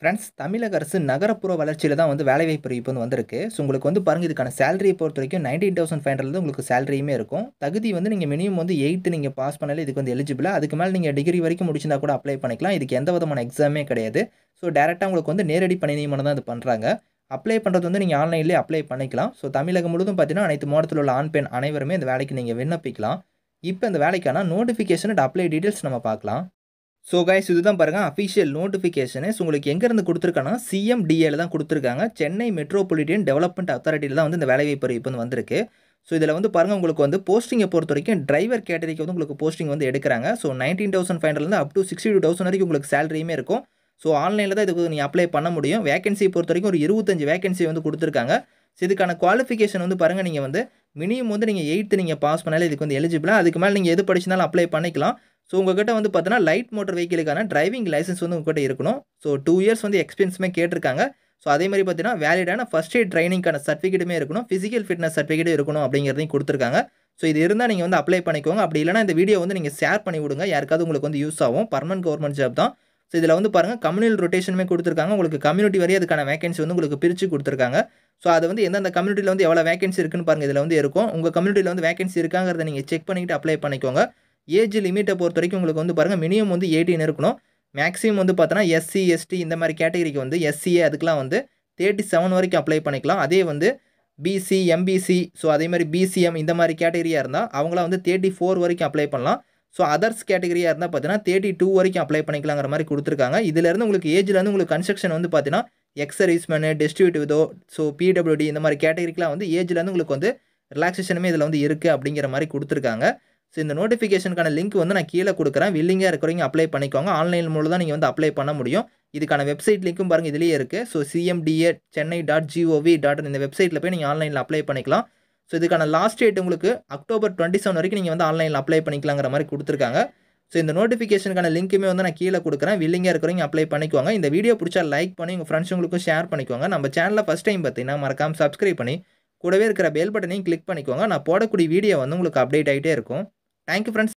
friends தமிழக அரசு நகரப்புற வளர்ச்சியில் தான் வந்து வேலைவாய்ப்பு இப்போ வந்து வந்திருக்கு ஸோ உங்களுக்கு வந்து பாருங்கள் இதுக்கான சேலரியை பொறுத்த வரைக்கும் நைன்டீன் தௌசண்ட் ஃபைவ் ஹண்ட்ரட் உங்களுக்கு சேலரியுமே இருக்கும் தகுதி வந்து நீங்கள் மினிமம் வந்து எயித்து நீங்கள் பாஸ் பண்ணல இதுக்கு வந்து எலிஜிபிளாக அதுக்கு மேலே நீங்கள் டிகிரி வரைக்கும் முடிச்சிருந்தா கூட அப்ளை பண்ணிக்கலாம் இதுக்கு எந்த விதமான எக்ஸாமே கிடையாது ஸோ டேரெக்டாக உங்களுக்கு வந்து நேரடி பணி நியமனம் தான் இது பண்ணுறாங்க அப்ளை பண்ணுறது வந்து நீங்கள் ஆன்லைன்லேயே அப்ளை பண்ணிக்கலாம் ஸோ தமிழகம் முழுவதும் பார்த்தீங்கன்னா அனைத்து மாவட்டத்தில் உள்ள ஆண் பெண் அனைவருமே இந்த வேலைக்கு நீங்கள் விண்ணப்பிக்கலாம் இப்போ இந்த வேலைக்கான நோட்டிஃபிகேஷன் அண்ட் அப்ளை டீட்டெயில்ஸ் நம்ம பார்க்கலாம் ஸோ கைஸ் இதுதான் பாருங்கள் அஃபிஷியல் ஸோ உங்களுக்கு எங்கேருந்து கொடுத்துருக்காங்கன்னா சிஎம்டிஏல தான் கொடுத்துருக்காங்க சென்னை மெட்ரோபாலிட்டியன் டெவலப்மெண்ட் அத்தாரிட்டியில் தான் வந்து இந்த வேலைவாய்ப்பு இப்போ வந்து வந்திருக்கு ஸோ இதில் வந்து பாருங்கள் உங்களுக்கு வந்து போஸ்டிங்கை பொறுத்த வரைக்கும் டிரைவர் கேட்டரிக்கு வந்து உங்களுக்கு போஸ்டிங் வந்து எடுக்கிறாங்க ஸோ நைன்டீன் தௌசண்ட் ஃபைவ் ஹண்ட்ரட்லேருந்து up to sixty two thousand வரைக்கும் உங்களுக்கு சேலரியுமே இருக்கும் ஸோ ஆன்லைனில் தான் இதுக்கு நீங்கள் அப்ளை பண்ண முடியும் வேகன்சி பொறுத்த வரைக்கும் ஒரு இருபத்தஞ்சு வேகன்சி வந்து கொடுத்துருக்காங்க ஸோ இதுக்கான குவாலிஃபிகேஷன் வந்து பாருங்கள் நீங்கள் வந்து மினிமம் வந்து நீங்கள் எயித்து நீங்கள் பாஸ் பண்ணாலே இதுக்கு வந்து எலிஜிபிளாக அதுக்கு மேலே நீங்கள் எது படிச்சிருந்தாலும் அப்ளை பண்ணிக்கலாம் ஸோ உங்ககிட்ட வந்து பார்த்தீங்கன்னா லைட் மோட்டர் வெஹிக்கிளுக்கான டிரைவிங் லைசன்ஸ் வந்து உங்ககிட்ட இருக்கணும் ஸோ டூ இயர்ஸ் வந்து எக்ஸ்பீரியன்ஸுமே கேட்டிருக்காங்க ஸோ அதே மாதிரி பார்த்தீங்கன்னா வேலிடான ஃபஸ்ட் எய்ட் ட்ரைனிங்கான சர்டிஃபிகேட்டுமே இருக்கணும் ஃபிசிக்கல் ஃபிட்னஸ் சர்டிஃபிகேட் இருக்கணும் அப்படிங்கிறதையும் கொடுத்துருக்காங்க ஸோ இது இருந்தால் நீங்கள் வந்து அப்ளை பண்ணிக்கோங்க அப்படி இல்லைனா இந்த வீடியோ வந்து நீங்கள் ஷேர் பண்ணி விடுங்க யாருக்காவது உங்களுக்கு வந்து யூஸ் ஆகும் பர்மனன்ட் கவர்மெண்ட் ஜாப் தான் ஸோ இதில் வந்து பாருங்கள் கம்யூனிட்டி ரொட்டேஷனுமே கொடுத்துருக்காங்க உங்களுக்கு கம்யூனிட்டி வரையும் அதுக்கான வேகன்சி வந்து உங்களுக்கு பிரித்து கொடுத்துருக்காங்க ஸோ அது வந்து எந்தெந்த கம்யூனிட்டியில் வந்து எவ்வளோ வேகன்சி இருக்குன்னு பாருங்கள் இதில் வந்து இருக்கும் உங்கள் கம்யூனிட்டியில் வந்து வேகன்சி இருக்காங்கிறத நீங்கள் செக் பண்ணிக்கிட்டு அப்ளை பண்ணிக்கோங்க ஏஜ் லிமிட்டை பொறுத்த வரைக்கும் உங்களுக்கு வந்து பாருங்கள் மினிமம் வந்து எயிட்டீன் இருக்கணும் மேக்ஸிமம் வந்து பார்த்தோன்னா எஸ்சி எஸ்டி இந்த மாதிரி கேட்டகரிக்கு வந்து எஸ்சிஏ அதுக்கெலாம் வந்து தேர்ட்டி செவன் வரைக்கும் அப்ளை பண்ணிக்கலாம் அதே வந்து பிசி எம்பிசி ஸோ அதே மாதிரி பிசிஎம் இந்த மாதிரி கேட்டகரியாக இருந்தால் அவங்களாம் வந்து தேர்ட்டி ஃபோர் வரைக்கும் அப்ளை பண்ணலாம் ஸோ அதர்ஸ் கேட்டகரியாக இருந்தால் பார்த்தீங்கன்னா தேர்ட்டி டூ வரைக்கும் அப்ளை பண்ணிக்கலாங்கிற மாதிரி கொடுத்துருக்காங்க இதுலேருந்து உங்களுக்கு ஏஜ்லேருந்து உங்களுக்கு கன்ஸ்ட்ரக்ஷன் வந்து பார்த்தீங்கன்னா எக்ஸ் சர்வீஸ்மேனு டிஸ்ட்ரிபியூட்டிவோ ஸோ பிடபிள்யூடி இந்த மாதிரி கேட்டகரிக்கெலாம் வந்து ஏஜ்லேருந்து உங்களுக்கு வந்து ரிலாக்ஸேஷனுமே இதில் வந்து இருக்குது அப்படிங்கிற மாதிரி கொடுத்துருக்காங்க ஸோ இந்த நோட்டிஃபிகேஷனுக்கான லிங்க் வந்து நான் கீழே கொடுக்குறேன் வில்லிங்காக இருக்கிறவங்க அப்ளை பண்ணிக்கோங்க ஆன்லைன் மூலம் தான் நீங்கள் வந்து அப்ளை பண்ண முடியும் இதுக்கான வெப்சைட் லிங்க்கும் பாருங்கள் இதுலேயே இருக்குது so CMDA Chennai dot G O V dot இந்த வெப்சைட்டில் போய் நீங்கள் ஆன்லைனில் அப்ளை பண்ணிக்கலாம் ஸோ இதுக்கான லாஸ்ட் டேட் உங்களுக்கு அக்டோபர் டுவெண்ட்டி செவன் வரைக்கும் நீங்கள் வந்து ஆன்லைனில் அப்ளை பண்ணிக்கலாங்கிற மாதிரி கொடுத்துருக்காங்க ஸோ இந்த நோட்டிஃபிகேஷனுக்கான லிங்க்குமே வந்து நான் கீழே கொடுக்குறேன் வில்லிங்காக இருக்கிறவங்க அப்ளை பண்ணிக்கோங்க இந்த வீடியோ பிடிச்சா லைக் பண்ணி உங்கள் ஃப்ரெண்ட்ஸுங்களுக்கும் ஷேர் பண்ணிக்கோங்க நம்ம சேனலில் ஃபஸ்ட் டைம் பார்த்தீங்கன்னா மறக்காமல் சப்ஸ்கிரைப் பண்ணி கூடவே இருக்கிற பெல் பட்டனையும் கிளிக் பண்ணிக்கோங்க நான் போடக்கூடிய வீடியோ வந்து உங்களுக்கு அப்டேட் ஆகிட்டே இருக்கும் தேங்க்யூ ஃப்ரெண்ட்ஸ்